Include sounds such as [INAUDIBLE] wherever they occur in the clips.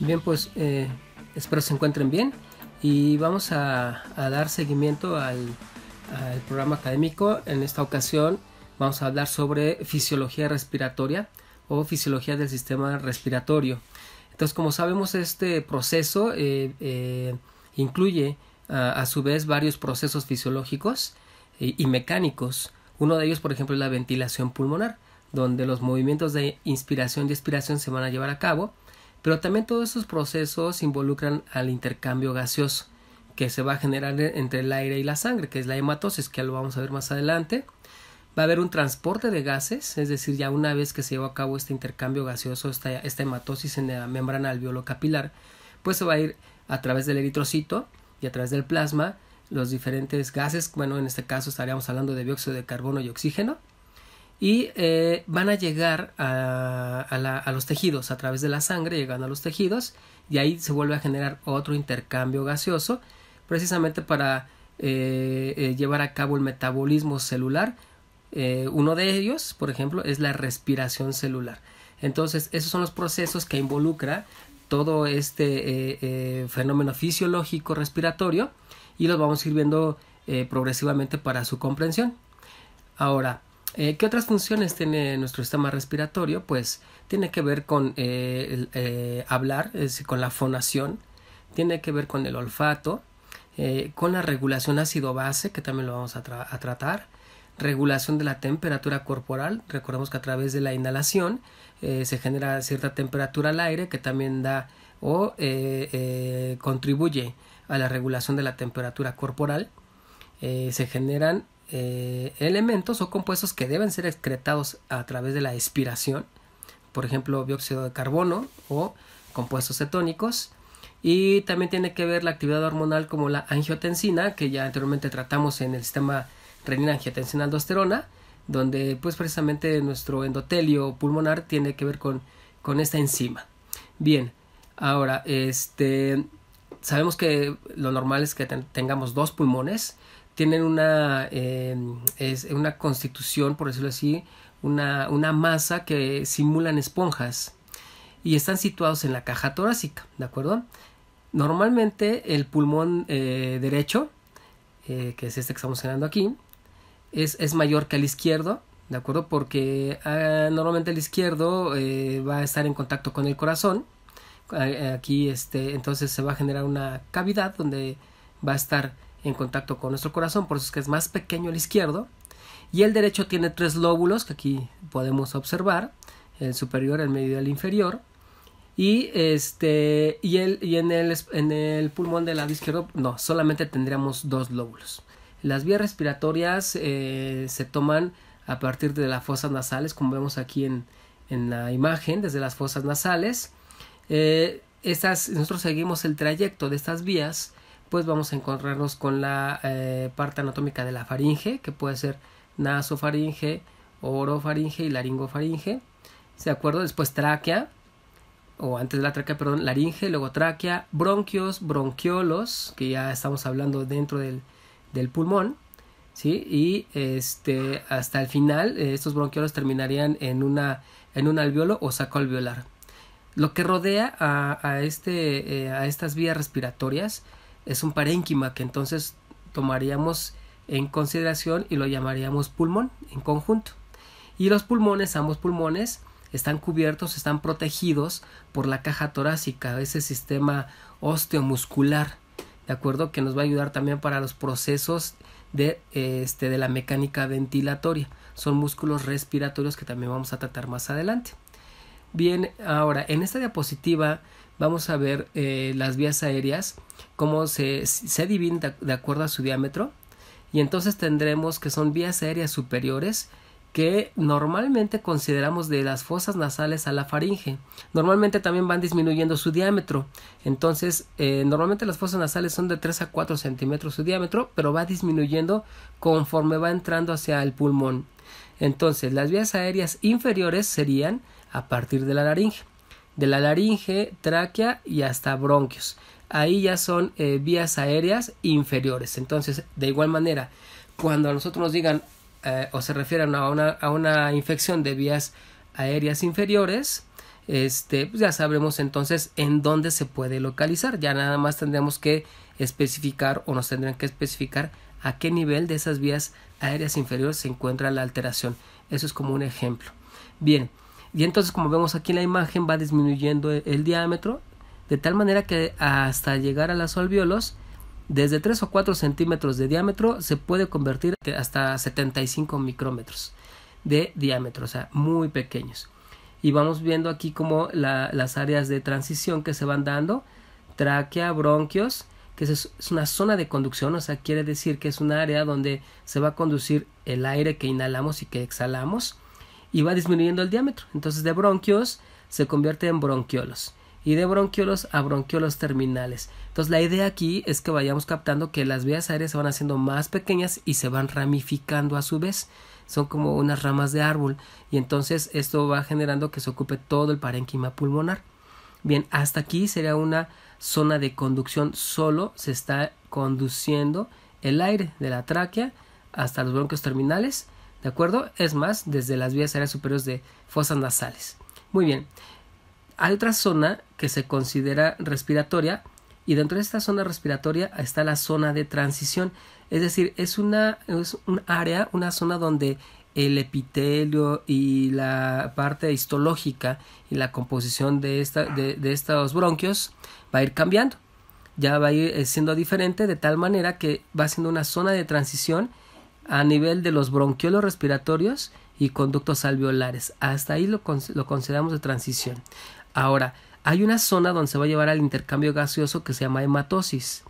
Bien, pues eh, espero se encuentren bien y vamos a, dar seguimiento al, programa académico. En esta ocasión vamos a hablar sobre fisiología respiratoria o fisiología del sistema respiratorio. Entonces, como sabemos, este proceso eh, eh, incluye a, su vez varios procesos fisiológicos y, y mecánicos. Uno de ellos, por ejemplo, es la ventilación pulmonar, donde los movimientos de inspiración y expiración se van a llevar a cabo pero también todos estos procesos involucran al intercambio gaseoso que se va a generar e, entre el aire y la sangre, que es la hematosis, que ya lo vamos a ver más adelante. Va a haber un transporte de gases, es decir, ya una vez que se lleva a cabo este intercambio gaseoso, esta, esta hematosis en la membrana alveolo capilar, pues se va a ir a través del eritrocito y a través del plasma los diferentes gases, bueno, en este caso estaríamos hablando de dióxido de carbono y oxígeno, y eh, van a llegar a, los tejidos a través de la sangre, llegan a los tejidos y ahí se vuelve a generar otro intercambio gaseoso precisamente para eh, eh, llevar a cabo el metabolismo celular. uno de ellos, por ejemplo, es la respiración celular. Entonces, esos son los procesos que involucra todo este fenómeno fisiológico respiratorio y los vamos a ir viendo progresivamente para su comprensión. Ahora, eh, ¿Qué otras funciones tiene nuestro sistema respiratorio? Pues tiene que ver con eh, eh, hablar, es con la fonación, tiene que ver con el olfato, con la regulación ácido-base, que también lo vamos a, tratar, regulación de la temperatura corporal. Recordemos que a través de la inhalación se genera cierta temperatura al aire que también da o contribuye a la regulación de la temperatura corporal. se generan eh, elementos o compuestos que deben ser excretados a través de la expiración, por ejemplo, dióxido de carbono o compuestos cetónicos. Y también tiene que ver la actividad hormonal como la angiotensina, que ya anteriormente tratamos en el sistema renina angiotensina aldosterona, donde pues precisamente nuestro endotelio pulmonar tiene que ver con, con esta enzima. Bien, ahora, este, sabemos que lo normal es que tengamos dos pulmones, tienen una, eh, es una constitución, por decirlo así, una, masa que simulan esponjas y están situados en la caja torácica, ¿de acuerdo? Normalmente el pulmón eh, derecho, eh, que es este que estamos generando aquí, es, mayor que el izquierdo, ¿de acuerdo? Porque ah, normalmente el izquierdo va a estar en contacto con el corazón. Aquí, este, entonces se va a generar una cavidad donde va a estar en contacto con nuestro corazón, por eso es que es más pequeño el izquierdo. Y el derecho tiene tres lóbulos que aquí podemos observar, el superior, el medio y el inferior. Y, este, y, el, y en, el, en el pulmón del lado izquierdo, no, solamente tendríamos dos lóbulos. Las vías respiratorias eh, se toman a partir de las fosas nasales, como vemos aquí en, la imagen, desde las fosas nasales. Eh, estas, nosotros seguimos el trayecto de estas vías pues vamos a encontrarnos con la eh, parte anatómica de la faringe, que puede ser nasofaringe, orofaringe y laringofaringe. ¿De acuerdo? Después tráquea, o antes de la tráquea, perdón, laringe, luego tráquea, bronquios, bronquiolos, que ya estamos hablando dentro del, del pulmón. ¿Sí? Y este, hasta el final, eh, estos bronquiolos terminarían en, una, en un alveolo o saco alveolar. Lo que rodea a, este, eh, a estas vías respiratorias es un parénquima que entonces tomaríamos en consideración y lo llamaríamos pulmón en conjunto. Y los pulmones, ambos pulmones, están cubiertos, están protegidos por la caja torácica, ese sistema osteomuscular, ¿de acuerdo? Que nos va a ayudar también para los procesos de, este, de la mecánica ventilatoria. Son músculos respiratorios que también vamos a tratar más adelante. Bien, ahora en esta diapositiva vamos a ver eh, las vías aéreas, cómo se, dividen de, acuerdo a su diámetro. Y entonces tendremos que son vías aéreas superiores que normalmente consideramos de las fosas nasales a la faringe. Normalmente también van disminuyendo su diámetro. Entonces, eh, normalmente las fosas nasales son de 3 a 4 centímetros su diámetro, pero va disminuyendo conforme va entrando hacia el pulmón. Entonces, las vías aéreas inferiores serían a partir de la laringe de la laringe, tráquea y hasta bronquios. Ahí ya son eh, vías aéreas inferiores. Entonces, de igual manera, cuando a nosotros nos digan eh, o se refieran a una, infección de vías aéreas inferiores, este, pues ya sabremos entonces en dónde se puede localizar. Ya nada más tendremos que especificar o nos tendrán que especificar a qué nivel de esas vías aéreas inferiores se encuentra la alteración. Eso es como un ejemplo. Bien, y entonces, como vemos aquí en la imagen, va disminuyendo e, el, diámetro, de tal manera que hasta llegar a las alveolos desde 3 o 4 centímetros de diámetro se puede convertir hasta 75 micrómetros de diámetro, o sea, muy pequeños. Y vamos viendo aquí como las áreas de transición que se van dando, tráquea, bronquios, que es, una zona de conducción, o sea, quiere decir que es una área donde se va a conducir el aire que inhalamos y que exhalamos y va disminuyendo el diámetro. Entonces de bronquios se convierte en bronquiolos y de bronquiolos a bronquiolos terminales. Entonces la idea aquí es que vayamos captando que las vías aéreas se van haciendo más pequeñas y se van ramificando a su vez. Son como unas ramas de árbol y entonces esto va generando que se ocupe todo el parénquima pulmonar. Bien, hasta aquí sería una zona de conducción solo se está conduciendo el aire de la tráquea hasta los bronquios terminales ¿De acuerdo? Es más, desde las vías aéreas superiores de fosas nasales. Muy bien. Hay otra zona que se considera respiratoria y dentro de esta zona respiratoria está la zona de transición. Es decir, es una un área, una zona donde el epitelio y la parte histológica y la composición de, de, de estos bronquios va a ir cambiando. Ya va a ir eh, siendo diferente de tal manera que va siendo una zona de transición a nivel de los bronquiolos respiratorios y conductos alveolares. Hasta ahí lo, consideramos de transición. Ahora, hay una zona donde se va a llevar al intercambio gaseoso que se llama hematosis.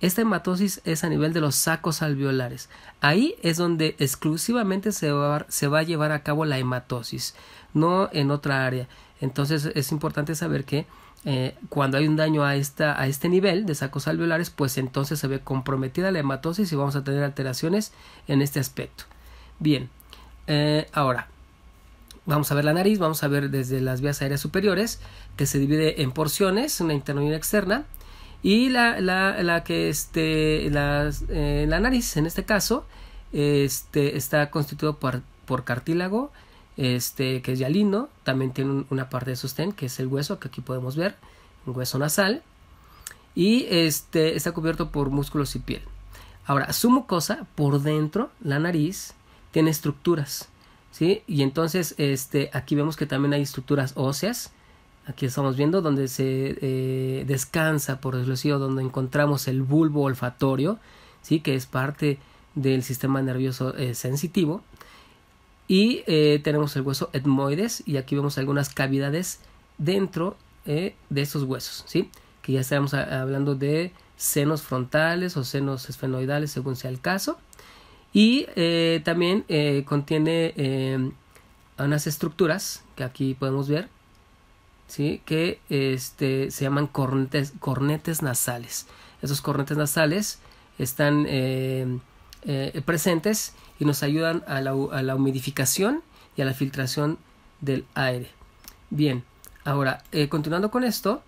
Esta hematosis es a nivel de los sacos alveolares. Ahí es donde exclusivamente se va, se va, a llevar a cabo la hematosis, no en otra área. Entonces es importante saber que eh, cuando hay un daño a, este nivel de sacos alveolares, pues entonces se ve comprometida la hematosis y vamos a tener alteraciones en este aspecto. Bien, eh, ahora vamos a ver la nariz, vamos a ver desde las vías aéreas superiores, que se divide en porciones, una interna y una externa, y la, que este, la, eh, la, nariz, en este caso, este, está constituida por, por cartílago, este, que es lindo también tiene una parte de sostén, que es el hueso, que aquí podemos ver, un hueso nasal, y este, está cubierto por músculos y piel. Ahora, su mucosa, por dentro, la nariz, tiene estructuras, ¿sí? Y entonces, este, aquí vemos que también hay estructuras óseas, aquí estamos viendo donde se eh, descansa, por decirlo donde encontramos el bulbo olfatorio, ¿sí? Que es parte del sistema nervioso eh, sensitivo y eh, tenemos el hueso etmoides y aquí vemos algunas cavidades dentro eh, de estos huesos, ¿sí? Que ya estamos hablando de senos frontales o senos esfenoidales según sea el caso. Y eh, también contiene unas estructuras que aquí podemos ver, ¿sí? Que este, se llaman cornetes, cornetes nasales. Esos cornetes nasales están eh, presentes y nos ayudan a la, humidificación y a la filtración del aire. Bien, ahora, eh, continuando con esto,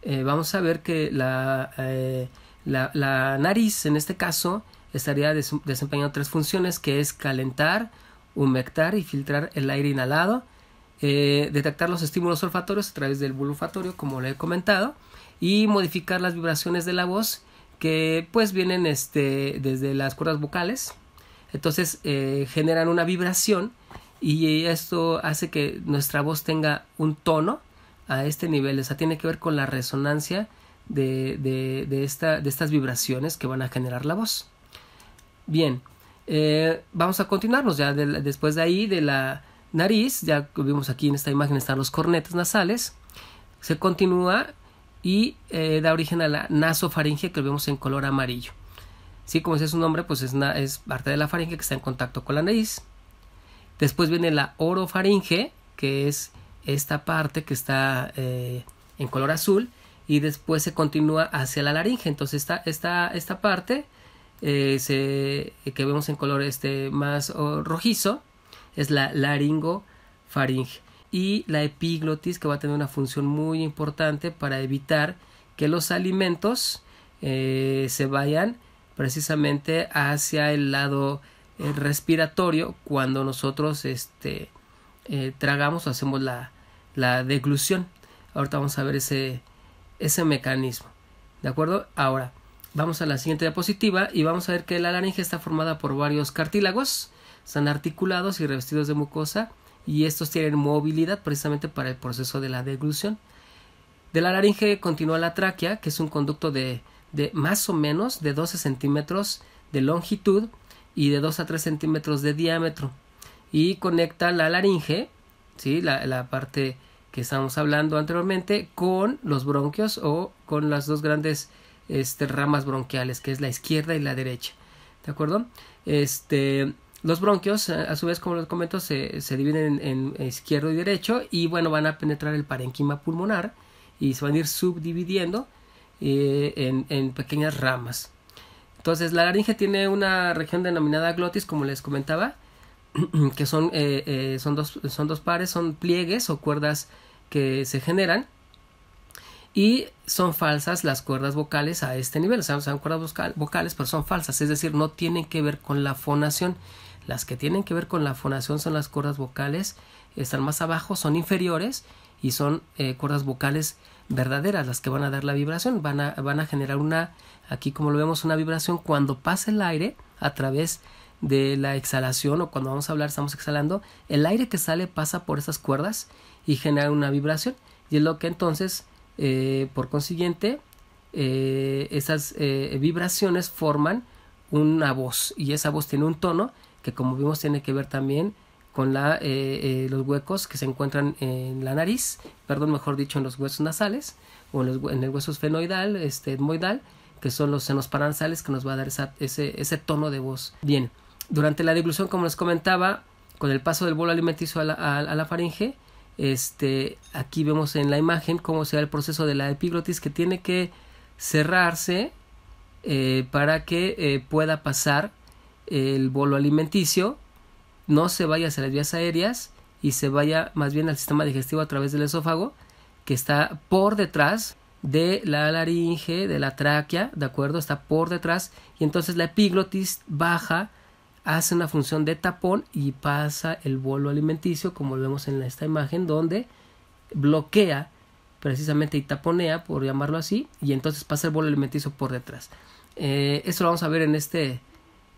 eh, vamos a ver que la, la, nariz, en este caso, estaría desempeñando tres funciones, que es calentar, humectar y filtrar el aire inhalado, detectar los estímulos olfatorios a través del bulbo como le he comentado, y modificar las vibraciones de la voz que pues vienen este, desde las cuerdas vocales, entonces eh, generan una vibración y esto hace que nuestra voz tenga un tono a este nivel, o sea, tiene que ver con la resonancia de, de, esta, de estas vibraciones que van a generar la voz. Bien, eh, vamos a continuarnos ya después de ahí de la nariz, ya vimos aquí en esta imagen están los cornetas nasales, se continúa y eh, da origen a la nasofaringe que vemos en color amarillo. Sí, como dice su nombre, pues es, parte de la faringe que está en contacto con la nariz. Después viene la orofaringe, que es esta parte que está eh, en color azul y después se continúa hacia la laringe. Entonces esta, esta parte eh, que vemos en color este más oh, rojizo es la laringofaringe y la epiglotis que va a tener una función muy importante para evitar que los alimentos eh, se vayan precisamente hacia el lado eh, respiratorio cuando nosotros este, eh, tragamos o hacemos la, la deglución. Ahorita vamos a ver ese, ese mecanismo. ¿De acuerdo? Ahora, vamos a la siguiente diapositiva y vamos a ver que la laringe está formada por varios cartílagos, están articulados y revestidos de mucosa y estos tienen movilidad precisamente para el proceso de la deglución. De la laringe continúa la tráquea, que es un conducto de, más o menos de 12 centímetros de longitud y de 2 a 3 centímetros de diámetro y conecta la laringe, ¿sí? la, parte que estábamos hablando anteriormente, con los bronquios o con las dos grandes este, ramas bronquiales, que es la izquierda y la derecha. ¿De acuerdo? Este, los bronquios, eh, a su vez, como les comento, se, dividen en, izquierdo y derecho y bueno, van a penetrar el parenquima pulmonar y se van a ir subdividiendo eh, en, en, pequeñas ramas. Entonces, la laringe tiene una región denominada glotis, como les comentaba, [CLEARS THROAT] que son, eh, son, dos, son dos pares, son pliegues o cuerdas que se generan y son falsas las cuerdas vocales a este nivel, o sea, son cuerdas vocales, pero son falsas, es decir, no tienen que ver con la fonación. Las que tienen que ver con la fonación son las cuerdas vocales, están más abajo, son inferiores y son eh, cuerdas vocales verdaderas las que van a dar la vibración, van a, generar una, aquí como lo vemos, una vibración cuando pasa el aire a través de la exhalación o cuando vamos a hablar estamos exhalando, el aire que sale pasa por esas cuerdas y genera una vibración y es lo que entonces, eh, por consiguiente, eh, esas vibraciones forman una voz y esa voz tiene un tono que como vimos tiene que ver también con la, eh, eh, los huecos que se encuentran en la nariz, perdón, mejor dicho, en los huesos nasales o en, el hueso esfenoidal, este, etmoidal, que son los senos paranasales que nos va a dar ese, tono de voz. Bien, durante la deglución, como les comentaba, con el paso del bolo alimenticio a la, faringe, este, aquí vemos en la imagen cómo se da el proceso de la epiglotis que tiene que cerrarse eh, para que pueda pasar el bolo alimenticio no se vaya hacia las vías aéreas y se vaya más bien al sistema digestivo a través del esófago que está por detrás de la laringe, de la tráquea, ¿de acuerdo? Está por detrás y entonces la epiglotis baja, hace una función de tapón y pasa el bolo alimenticio, como lo vemos en esta imagen, donde bloquea precisamente y taponea, por llamarlo así, y entonces pasa el bolo alimenticio por detrás. Eh, eso esto lo vamos a ver en este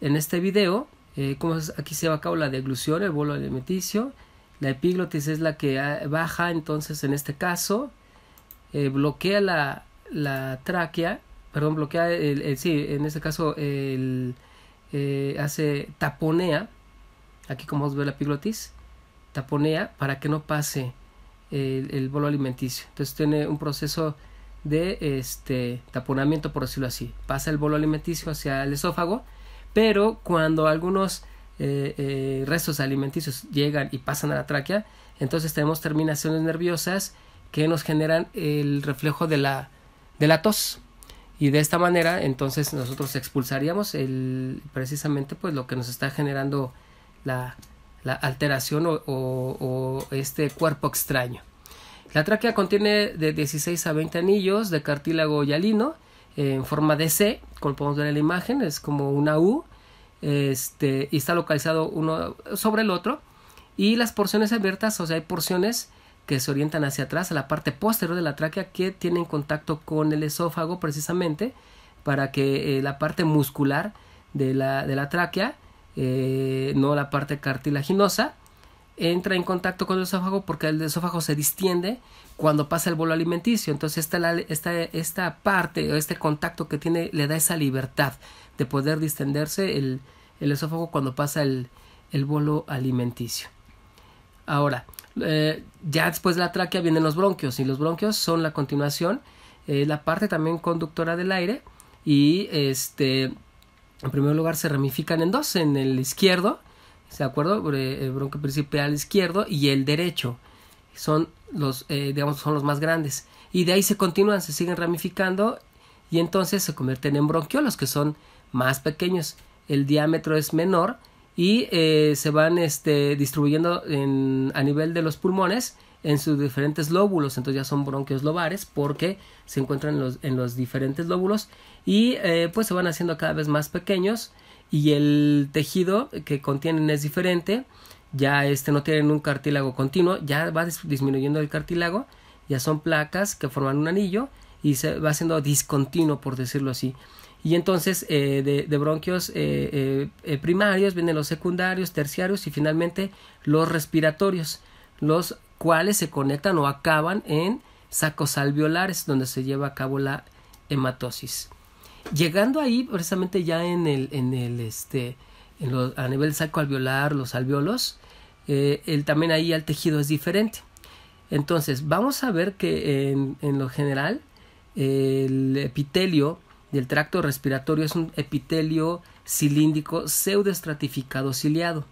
en este video, eh, como aquí se va a cabo la deglución, el bolo alimenticio, la epiglotis es la que ah, baja, entonces en este caso eh, bloquea la, la, tráquea, perdón, bloquea, sí, en este caso el, eh, hace taponea, aquí como os ve la epiglotis, taponea para que no pase el, bolo alimenticio. Entonces tiene un proceso de este taponamiento, por decirlo así. Pasa el bolo alimenticio hacia el esófago pero cuando algunos eh, eh, restos alimenticios llegan y pasan a la tráquea, entonces tenemos terminaciones nerviosas que nos generan el reflejo de la, tos. Y de esta manera, entonces nosotros expulsaríamos precisamente pues, lo que nos está generando la, la alteración o, este cuerpo extraño. La tráquea contiene de 16 a 20 anillos de cartílago yalino eh, en forma de C como podemos ver en la imagen, es como una U, este, y está localizado uno sobre el otro. Y las porciones abiertas, o sea, hay porciones que se orientan hacia atrás, a la parte posterior de la tráquea, que tienen contacto con el esófago precisamente, para que eh, la parte muscular de la, tráquea, eh, no la parte cartilaginosa, entra en contacto con el esófago porque el esófago se distiende cuando pasa el bolo alimenticio. Entonces esta, esta, parte o este contacto que tiene le da esa libertad de poder distenderse el, esófago cuando pasa el, el bolo alimenticio. Ahora, eh, ya después de la tráquea vienen los bronquios y los bronquios son la continuación, eh, la parte también conductora del aire y este, en primer lugar se ramifican en dos, en el izquierdo, ¿se acuerdo? El eh, bronquio principal izquierdo y el derecho son los, eh, digamos, son los más grandes. Y de ahí se continúan, se siguen ramificando y entonces se convierten en bronquiolos, que son más pequeños. El diámetro es menor y eh, se van este, distribuyendo en, a nivel de los pulmones en sus diferentes lóbulos. Entonces ya son bronquios lobares porque se encuentran en los, en los diferentes lóbulos y eh, pues se van haciendo cada vez más pequeños y el tejido que contienen es diferente ya este, no tienen un cartílago continuo, ya va disminuyendo el cartílago, ya son placas que forman un anillo y se va haciendo discontinuo, por decirlo así. Y entonces eh, de, bronquios eh, eh, primarios vienen los secundarios, terciarios y finalmente los respiratorios, los cuales se conectan o acaban en sacos alveolares donde se lleva a cabo la hematosis. Llegando ahí, precisamente ya en el, en el este, en a nivel saco alveolar, los alveolos, eh, el, también ahí al tejido es diferente. Entonces, vamos a ver que en, lo general el epitelio del tracto respiratorio es un epitelio cilíndrico pseudoestratificado ciliado.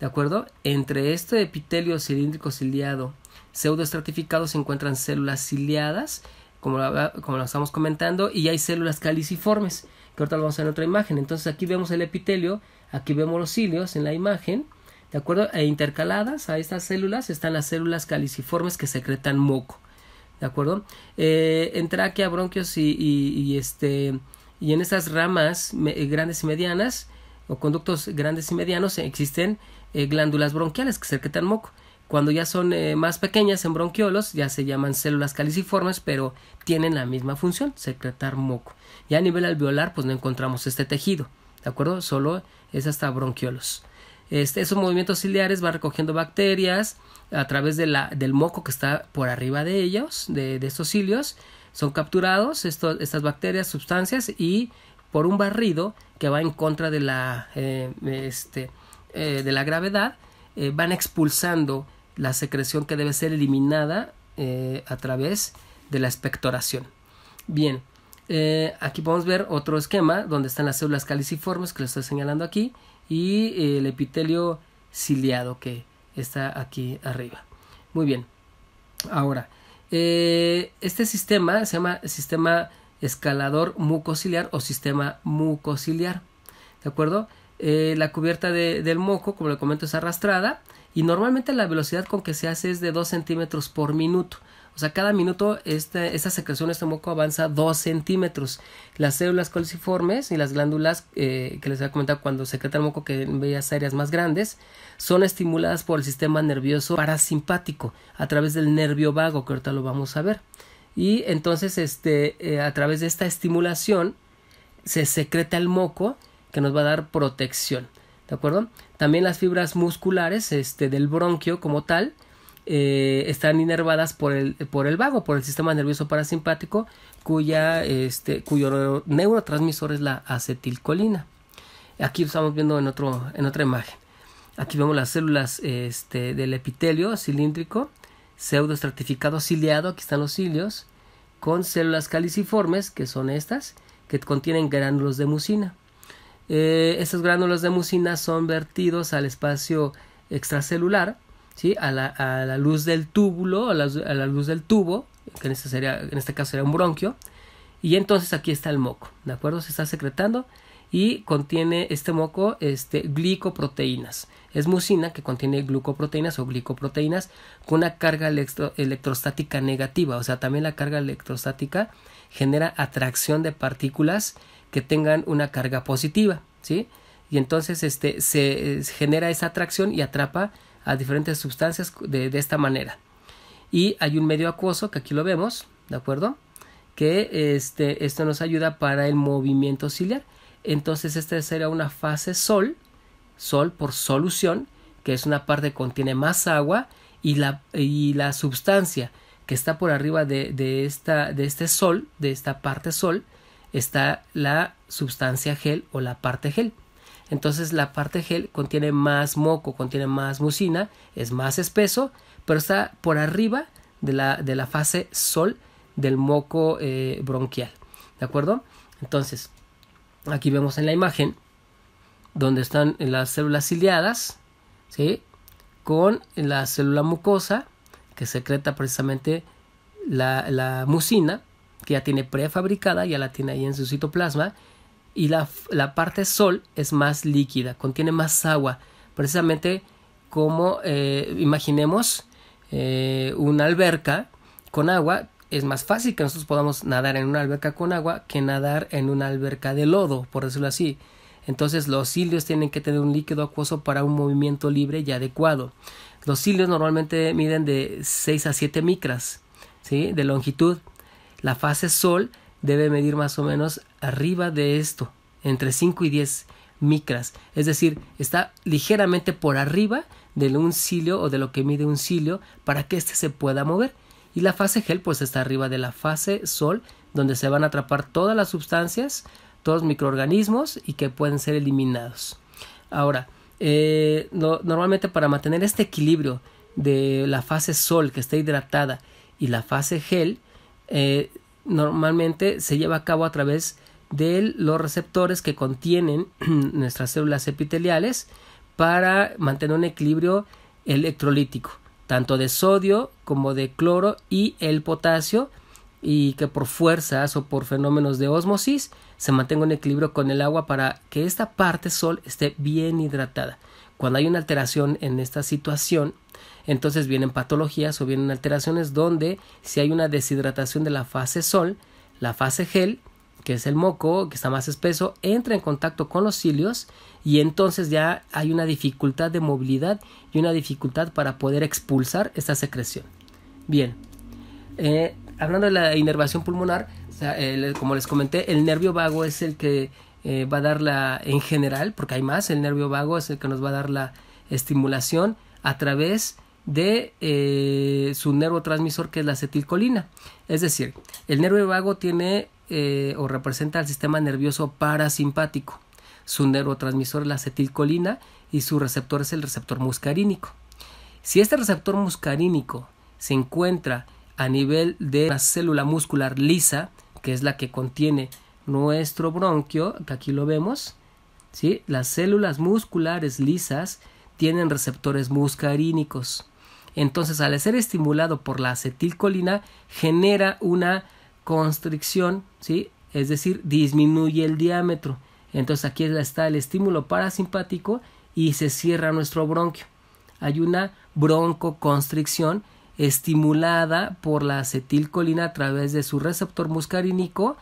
¿De acuerdo? Entre este epitelio cilíndrico ciliado pseudoestratificado se encuentran células ciliadas, como, como lo estamos comentando, y hay células caliciformes, que ahorita lo vamos a ver en otra imagen. Entonces aquí vemos el epitelio, aquí vemos los cilios en la imagen, ¿de acuerdo? E intercaladas a estas células están las células caliciformes que secretan moco, ¿de acuerdo? Eh, en a bronquios y, este, y en estas ramas eh, grandes y medianas o conductos grandes y medianos existen eh, glándulas bronquiales que secretan moco. Cuando ya son más pequeñas en bronquiolos, ya se llaman células caliciformes, pero tienen la misma función, secretar moco. Ya a nivel alveolar, pues no encontramos este tejido, ¿de acuerdo? Solo es hasta bronquiolos. Este, esos movimientos ciliares van recogiendo bacterias a través del moco que está por arriba de ellos, de, de estos cilios. Son capturados estas bacterias, sustancias y por un barrido que va en contra de la, eh, este, eh, de la gravedad, eh, van expulsando la secreción que debe ser eliminada a través de la expectoración. Bien, aquí podemos ver otro esquema donde están las células caliciformes que les estoy señalando aquí y eh, el epitelio ciliado que está aquí arriba. Muy bien. Ahora, eh, este sistema se llama sistema escalador mucociliar o sistema mucociliar. ¿De acuerdo? Eh, la cubierta del moco, como le comento, es arrastrada y normalmente la velocidad con que se hace es de 2 centímetros por minuto. O sea, cada minuto esta, esta secreción, este moco avanza 2 centímetros. Las células colciformes y las glándulas eh, que les había comentado cuando secreta el moco, que en bellas áreas más grandes, son estimuladas por el sistema nervioso parasimpático a través del nervio vago, que ahorita lo vamos a ver. Y entonces, este, eh, a través de esta estimulación, se secreta el moco que nos va a dar protección. ¿De acuerdo? También las fibras musculares este, del bronquio como tal eh, están inervadas por el, por el vago, por el sistema nervioso parasimpático, cuya, este, cuyo neurotransmisor es la acetilcolina. Aquí estamos viendo en, en otra imagen. Aquí vemos las células este, del epitelio cilíndrico, pseudoestratificado ciliado, aquí están los cilios, con células caliciformes, que son estas, que contienen gránulos de mucina. Eh, estos gránulos de mucina son vertidos al espacio extracelular a, la, a la luz del túbulo, a la, luz del tubo, que en este, sería, en este caso sería un bronquio, y entonces aquí está el moco, ¿de acuerdo? Se está secretando y contiene este moco este, glicoproteínas. Es mucina que contiene glucoproteínas o glicoproteínas con una carga electrostática negativa, o sea, también la carga electrostática genera atracción de partículas que tengan una carga positiva, ¿sí? Y entonces este, se eh, genera esa atracción y atrapa a diferentes sustancias de, esta manera. Y hay un medio acuoso, que aquí lo vemos, ¿de acuerdo? Que este, esto nos ayuda para el movimiento ciliar. Entonces esta sería una fase sol, sol por solución, que es una parte que contiene más agua y la, y la sustancia que está por arriba de, esta, de este sol, de esta parte sol, está la sustancia gel o la parte gel. Entonces la parte gel contiene más moco, contiene más mucina, es más espeso, pero está por arriba de la, fase sol del moco eh, bronquial. ¿De acuerdo? Entonces, aquí vemos en la imagen donde están las células ciliadas, ¿sí? Con la célula mucosa que secreta precisamente la, la mucina, que ya tiene prefabricada, ya la tiene ahí en su citoplasma, y la, parte sol es más líquida, contiene más agua, precisamente como eh, imaginemos eh, una alberca con agua, es más fácil que nosotros podamos nadar en una alberca con agua que nadar en una alberca de lodo, por decirlo así. Entonces los cilios tienen que tener un líquido acuoso para un movimiento libre y adecuado. Los cilios normalmente miden de 6 a 7 micras de longitud. La fase sol debe medir más o menos arriba de esto, entre 5 y 10 micras, es decir, está ligeramente por arriba de un cilio o de lo que mide un cilio para que éste se pueda mover. Y la fase gel pues está arriba de la fase sol, donde se van a atrapar todas las sustancias, todos los microorganismos y que pueden ser eliminados. Ahora, eh, normalmente para mantener este equilibrio de la fase sol que está hidratada y la fase gel, eh, normalmente se lleva a cabo a través de los receptores que contienen [CLEARS THROAT] nuestras células epiteliales para mantener un equilibrio electrolítico, tanto de sodio como de cloro y el potasio, y que por fuerzas o por fenómenos de osmosis se mantenga un equilibrio con el agua para que esta parte sol esté bien hidratada. Cuando hay una alteración en esta situación, entonces vienen patologías o vienen alteraciones donde si hay una deshidratación de la fase sol, la fase gel, que es el moco, que está más espeso, entra en contacto con los cilios y entonces ya hay una dificultad de movilidad y una dificultad para poder expulsar esta secreción. Bien, eh, hablando de la inervación pulmonar, como les comenté, el nervio vago es el que eh, va a darla en general, porque hay más, el nervio vago es el que nos va a dar la estimulación a través de eh, su neurotransmisor que es la acetilcolina. Es decir, el nervio vago tiene eh, o representa al sistema nervioso parasimpático. Su neurotransmisor es la acetilcolina y su receptor es el receptor muscarínico. Si este receptor muscarínico se encuentra a nivel de la célula muscular lisa, que es la que contiene nuestro bronquio, que aquí lo vemos, ¿sí? las células musculares lisas tienen receptores muscarínicos. Entonces, al ser estimulado por la acetilcolina, genera una constricción, ¿sí? es decir, disminuye el diámetro. Entonces, aquí está el estímulo parasimpático y se cierra nuestro bronquio. Hay una broncoconstricción estimulada por la acetilcolina a través de su receptor muscarínico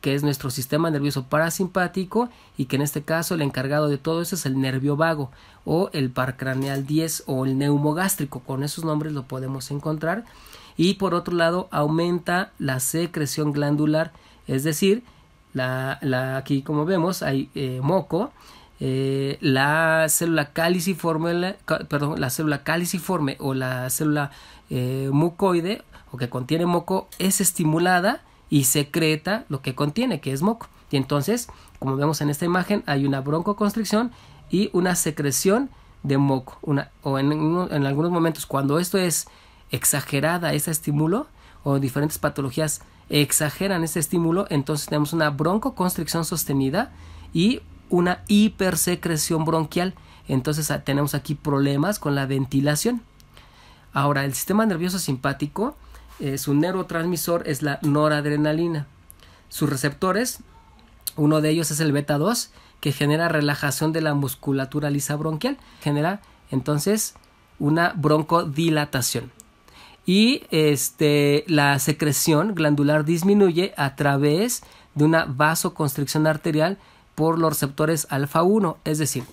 que es nuestro sistema nervioso parasimpático y que en este caso el encargado de todo eso es el nervio vago o el parcraneal 10 o el neumogástrico, con esos nombres lo podemos encontrar. Y por otro lado aumenta la secreción glandular, es decir, la, aquí como vemos hay eh, moco, eh, la célula caliciforme, perdón, la célula caliciforme o la célula eh, mucoide o que contiene moco es estimulada y secreta lo que contiene, que es moco. Y entonces, como vemos en esta imagen, hay una broncoconstricción y una secreción de moco. Una, o en, en algunos momentos, cuando esto es exagerada, ese estímulo, o diferentes patologías exageran ese estímulo, entonces tenemos una broncoconstricción sostenida y una hipersecreción bronquial. Entonces ah, tenemos aquí problemas con la ventilación. Ahora, el sistema nervioso simpático eh, su neurotransmisor es la noradrenalina. Sus receptores, uno de ellos es el beta 2, que genera relajación de la musculatura lisa bronquial, genera entonces una broncodilatación. Y este, la secreción glandular disminuye a través de una vasoconstricción arterial por los receptores alfa 1, es decir,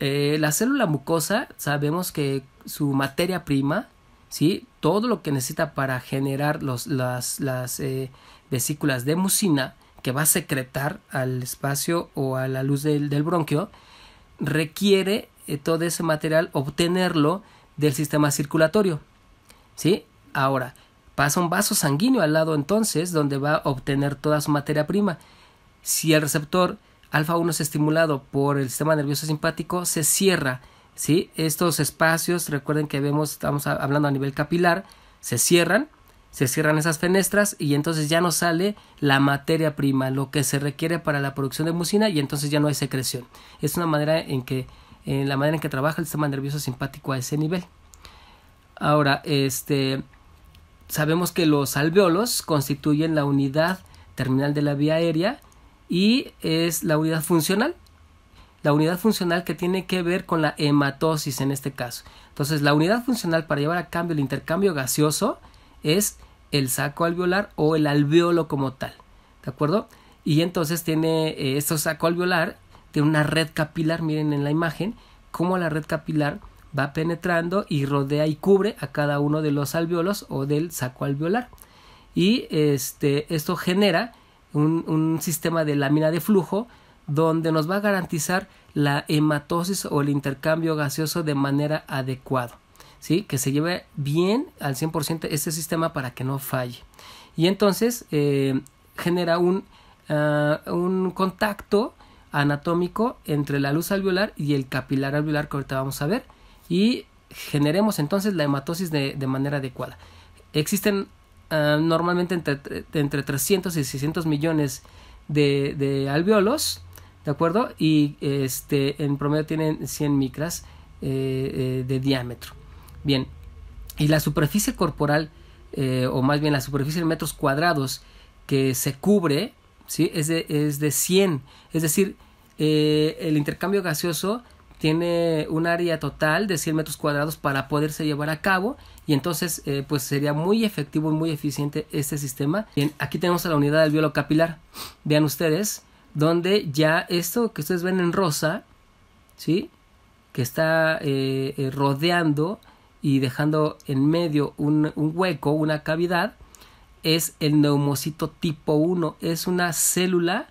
eh, la célula mucosa sabemos que su materia prima ¿sí? Todo lo que necesita para generar las, eh, vesículas de mucina que va a secretar al espacio o a la luz del, bronquio, requiere eh, todo ese material obtenerlo del sistema circulatorio. Ahora, pasa un vaso sanguíneo al lado entonces donde va a obtener toda su materia prima. Si el receptor alfa 1 es estimulado por el sistema nervioso simpático, se cierra ¿sí? Estos espacios, recuerden que vemos, estamos hablando a nivel capilar, se cierran, se cierran esas fenestras y entonces ya no sale la materia prima, lo que se requiere para la producción de mucina y entonces ya no hay secreción. Es una manera en que, en la manera en que trabaja el sistema nervioso simpático a ese nivel. Ahora, este, sabemos que los alveolos constituyen la unidad terminal de la vía aérea y es la unidad funcional, la unidad funcional que tiene que ver con la hematosis en este caso. Entonces, la unidad funcional para llevar a cambio el intercambio gaseoso es el saco alveolar o el alveolo como tal. ¿De acuerdo? Y entonces tiene eh, esto saco alveolar, tiene una red capilar, miren en la imagen, cómo la red capilar va penetrando y rodea y cubre a cada uno de los alveolos o del saco alveolar. Y este, esto genera un sistema de lámina de flujo donde nos va a garantizar la hematosis o el intercambio gaseoso de manera adecuada. ¿sí? Que se lleve bien al 100% este sistema para que no falle. Y entonces eh, genera un, ah, un contacto anatómico entre la luz alveolar y el capilar alveolar que ahorita vamos a ver y generemos entonces la hematosis de, manera adecuada. Existen ah, normalmente entre, 300 y 600 millones de, de alveolos ¿de acuerdo? Y este, en promedio tienen 100 micras eh, eh, de diámetro. Bien, y la superficie corporal, eh, o más bien la superficie en metros cuadrados que se cubre, ¿sí? es, de, es de 100, es decir, el intercambio gaseoso tiene un área total de 100 metros cuadrados para poderse llevar a cabo y entonces pues sería muy efectivo y muy eficiente este sistema. Bien, aquí tenemos a la unidad del biolo capilar. Vean ustedes, donde ya esto que ustedes ven en rosa, ¿sí? Que está eh, eh, rodeando y dejando en medio un, un, hueco, una cavidad, es el neumocito tipo 1. Es una célula,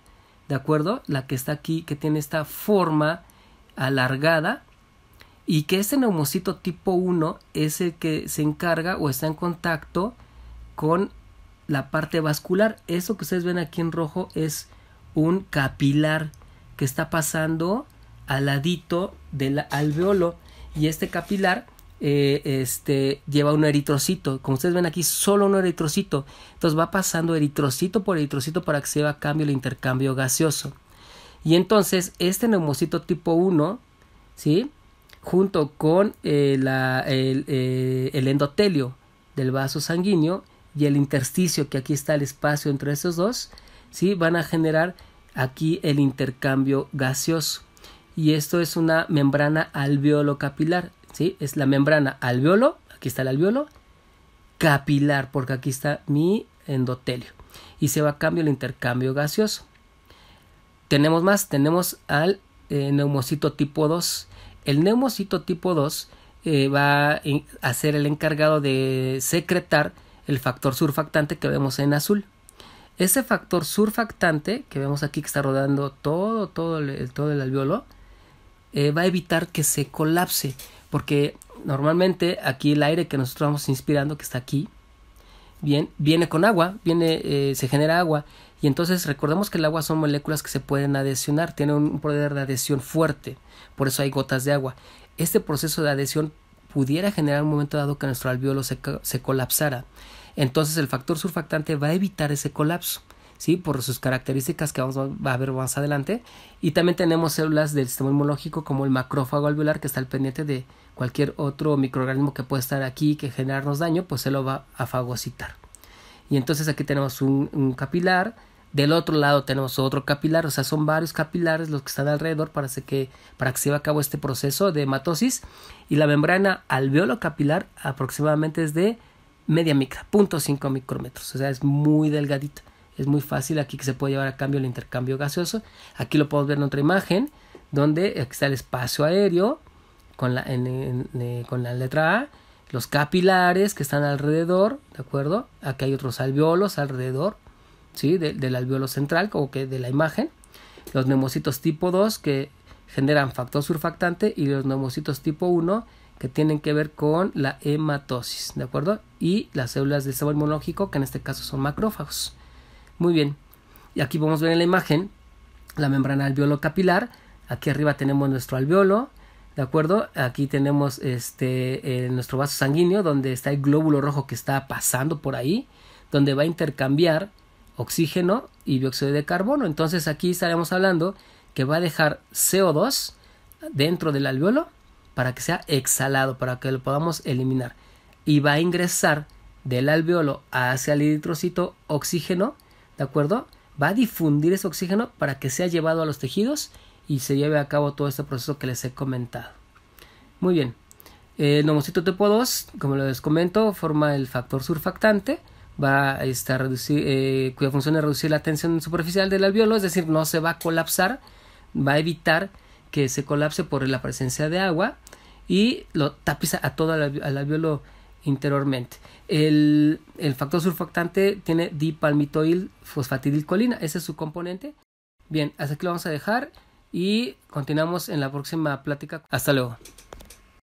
¿de acuerdo? La que está aquí, que tiene esta forma alargada. Y que este neumocito tipo 1 es el que se encarga o está en contacto con la parte vascular. Eso que ustedes ven aquí en rojo es un capilar que está pasando al ladito del alveolo y este capilar eh, este, lleva un eritrocito. Como ustedes ven aquí, solo un eritrocito. Entonces va pasando eritrocito por eritrocito para que se lleve a cambio el intercambio gaseoso. Y entonces este neumocito tipo 1, ¿sí? junto con eh, el, eh, el endotelio del vaso sanguíneo y el intersticio, que aquí está el espacio entre esos dos, ¿sí? van a generar aquí el intercambio gaseoso. Y esto es una membrana alveolo capilar. ¿sí? Es la membrana alveolo, aquí está el alveolo, capilar, porque aquí está mi endotelio. Y se va a cambio el intercambio gaseoso. Tenemos más, tenemos al eh, neumocito tipo 2. El neumocito tipo 2 eh, va a ser el encargado de secretar el factor surfactante que vemos en azul. Ese factor surfactante que vemos aquí que está rodando todo, todo, el, todo el alveolo eh, va a evitar que se colapse porque normalmente aquí el aire que nosotros vamos inspirando que está aquí viene con agua viene eh, se genera agua y entonces recordemos que el agua son moléculas que se pueden adhesionar tiene un poder de adhesión fuerte por eso hay gotas de agua este proceso de adhesión pudiera generar un momento dado que nuestro alveolo se colapsara entonces el factor surfactante va a evitar ese colapso. ¿Sí? por sus características que vamos a ver más adelante. Y también tenemos células del sistema inmunológico como el macrófago alveolar que está al pendiente de cualquier otro microorganismo que pueda estar aquí que generarnos daño, pues se lo va a fagocitar. Y entonces aquí tenemos un, capilar, del otro lado tenemos otro capilar, o sea, son varios capilares los que están alrededor para, que, para que se lleve a cabo este proceso de hematosis. Y la membrana alveolo capilar aproximadamente es de media micra, 0.5 micrómetros, o sea, es muy delgadito. Es muy fácil aquí que se puede llevar a cambio el intercambio gaseoso. Aquí lo podemos ver en otra imagen, donde aquí está el espacio aéreo con la, eh, letra A, los capilares que están alrededor, ¿de acuerdo? Aquí hay otros alveolos alrededor, ¿sí? del alveolo central, como que de la imagen. Los neumocitos tipo 2 que generan factor surfactante y los neumocitos tipo 1 que tienen que ver con la hematosis, ¿de acuerdo? Y las células de sistema inmunológico, que en este caso son macrófagos. Muy bien, y aquí vamos a ver en la imagen la membrana alveolo capilar. Aquí arriba tenemos nuestro alveolo, ¿de acuerdo? Aquí tenemos este, eh, nuestro vaso sanguíneo, donde está el glóbulo rojo que está pasando por ahí, donde va a intercambiar oxígeno y dióxido de carbono. Entonces aquí estaremos hablando que va a dejar CO2 dentro del alveolo para que sea exhalado, para que lo podamos eliminar. Y va a ingresar del alveolo hacia el eritrocito oxígeno, ¿de acuerdo? Va a difundir ese oxígeno para que sea llevado a los tejidos y se lleve a cabo todo este proceso que les he comentado. Muy bien. El nomocito tipo 2, como les comento, forma el factor surfactante, va a estar eh, cuya función es reducir la tensión superficial del alveolo, es decir, no se va a colapsar, va a evitar que se colapse por la presencia de agua y lo tapiza a todo el alveolo interiormente. El, el, factor surfactante tiene dipalmitoil fosfatidilcolina, ese es su componente. Bien, hasta aquí lo vamos a dejar y continuamos en la próxima plática. Hasta luego.